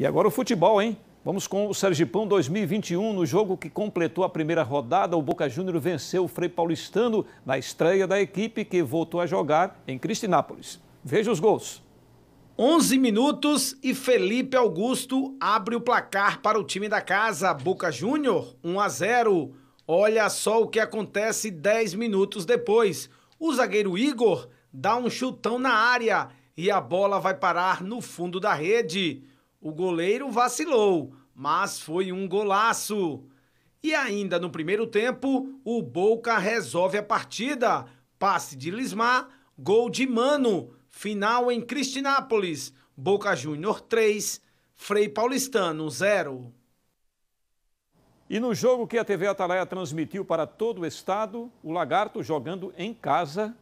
E agora o futebol, hein? Vamos com o Sergipão 2021. No jogo que completou a primeira rodada, o Boca Júnior venceu o Frei Paulistano na estreia da equipe que voltou a jogar em Cristinápolis. Veja os gols. 11 minutos e Felipe Augusto abre o placar para o time da casa. Boca Júnior 1 a 0. Olha só o que acontece 10 minutos depois. O zagueiro Igor dá um chutão na área e a bola vai parar no fundo da rede. O goleiro vacilou, mas foi um golaço. E ainda no primeiro tempo, o Boca resolve a partida. Passe de Lismar, gol de Mano. Final em Cristinápolis. Boca Júnior 3, Frei Paulistano 0. E no jogo que a TV Atalaia transmitiu para todo o estado, o Lagarto jogando em casa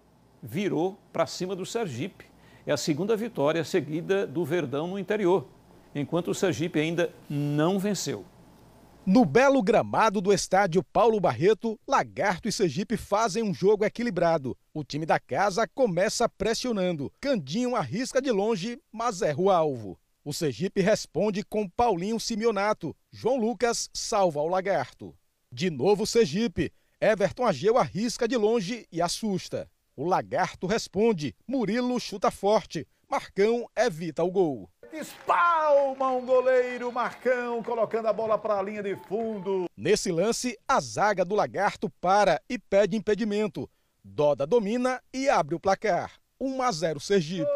virou para cima do Sergipe. É a segunda vitória seguida do Verdão no interior enquanto o Sergipe ainda não venceu. No belo gramado do estádio Paulo Barreto, Lagarto e Sergipe fazem um jogo equilibrado. O time da casa começa pressionando. Candinho arrisca de longe, mas erra o alvo. O Sergipe responde com Paulinho Simeonato. João Lucas salva o Lagarto. De novo Sergipe. Everton Ageu arrisca de longe e assusta. O Lagarto responde. Murilo chuta forte. Marcão evita o gol. Espalma um goleiro, Marcão, colocando a bola para a linha de fundo. Nesse lance, a zaga do Lagarto para e pede impedimento. Doda domina e abre o placar. 1 a 0 Sergipe.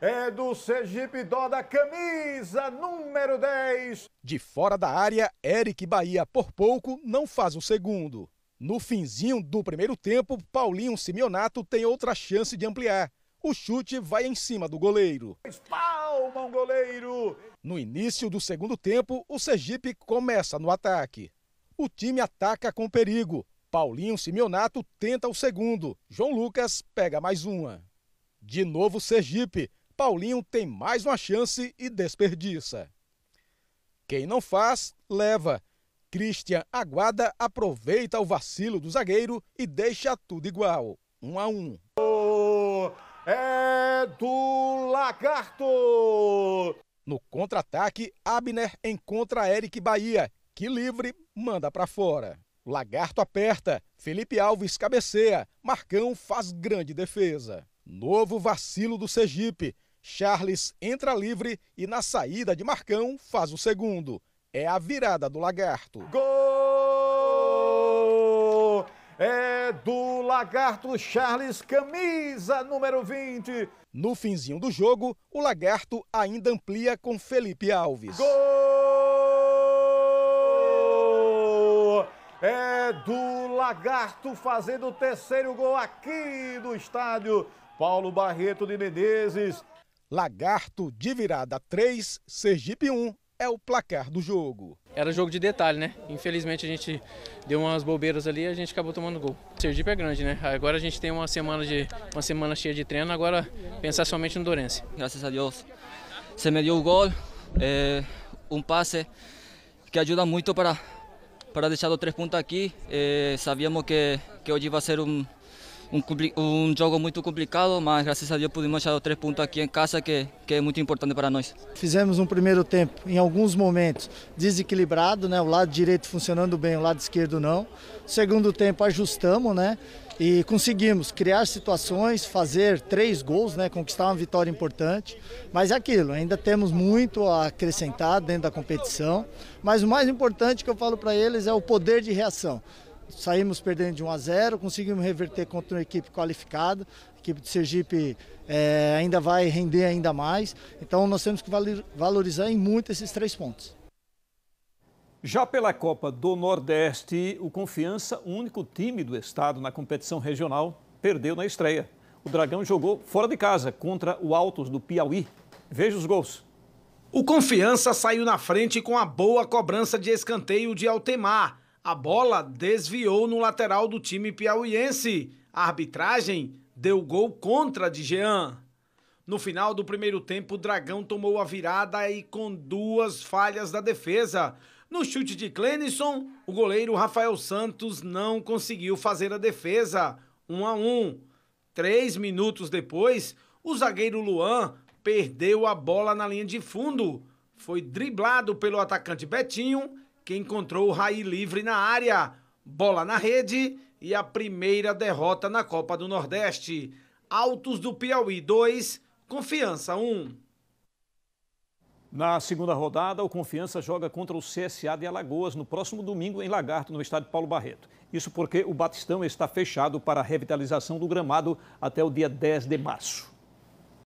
É do Sergipe Doda, camisa número 10. De fora da área, Eric Bahia por pouco não faz o segundo. No finzinho do primeiro tempo, Paulinho Simeonato tem outra chance de ampliar o chute vai em cima do goleiro. Espalma um goleiro! No início do segundo tempo, o Sergipe começa no ataque. O time ataca com perigo. Paulinho Simeonato tenta o segundo. João Lucas pega mais uma. De novo Sergipe. Paulinho tem mais uma chance e desperdiça. Quem não faz, leva. Christian Aguada aproveita o vacilo do zagueiro e deixa tudo igual. Um a um é do Lagarto. No contra-ataque, Abner encontra Eric Bahia, que livre manda para fora. Lagarto aperta, Felipe Alves cabeceia, Marcão faz grande defesa. Novo vacilo do Sergipe. Charles entra livre e na saída de Marcão faz o segundo. É a virada do Lagarto. Gol! É é do Lagarto Charles, camisa número 20. No finzinho do jogo, o Lagarto ainda amplia com Felipe Alves. Gol! É do Lagarto fazendo o terceiro gol aqui do estádio. Paulo Barreto de Menezes. Lagarto de virada 3, Sergipe 1 é o placar do jogo era jogo de detalhe, né? Infelizmente a gente deu umas bobeiras ali e a gente acabou tomando gol. O Sergipe é grande, né? Agora a gente tem uma semana, de, uma semana cheia de treino, agora pensar somente no Dorense. Graças a Deus, você me deu o gol, é, eh, um passe que ajuda muito para, para deixar os três pontos aqui. É, eh, sabíamos que, que hoje vai ser um um, jogo muito complicado, mas graças a Deus pudemos achar três pontos aqui em casa, que, que é muito importante para nós. Fizemos um primeiro tempo, em alguns momentos, desequilibrado, né? o lado direito funcionando bem, o lado esquerdo não. Segundo tempo, ajustamos, né? e conseguimos criar situações, fazer três gols, né, conquistar uma vitória importante. Mas é aquilo, ainda temos muito a acrescentar dentro da competição. Mas o mais importante que eu falo para eles é o poder de reação saímos perdendo de 1 a 0, conseguimos reverter contra uma equipe qualificada. A equipe de Sergipe é, ainda vai render ainda mais. Então nós temos que valorizar em muito esses três pontos. Já pela Copa do Nordeste, o Confiança, o único time do estado na competição regional, perdeu na estreia. O Dragão jogou fora de casa contra o Altos do Piauí. Veja os gols. O Confiança saiu na frente com a boa cobrança de escanteio de Altemar, a bola desviou no lateral do time piauiense. A arbitragem deu gol contra de Jean. No final do primeiro tempo, o Dragão tomou a virada e com duas falhas da defesa. No chute de Clenisson, o goleiro Rafael Santos não conseguiu fazer a defesa. 1 um a 1. Um. Três minutos depois, o zagueiro Luan perdeu a bola na linha de fundo. Foi driblado pelo atacante Betinho que encontrou o Raí livre na área. Bola na rede e a primeira derrota na Copa do Nordeste. Altos do Piauí 2, Confiança 1. Um. Na segunda rodada, o Confiança joga contra o CSA de Alagoas no próximo domingo em Lagarto, no estádio Paulo Barreto. Isso porque o Batistão está fechado para a revitalização do gramado até o dia 10 de março.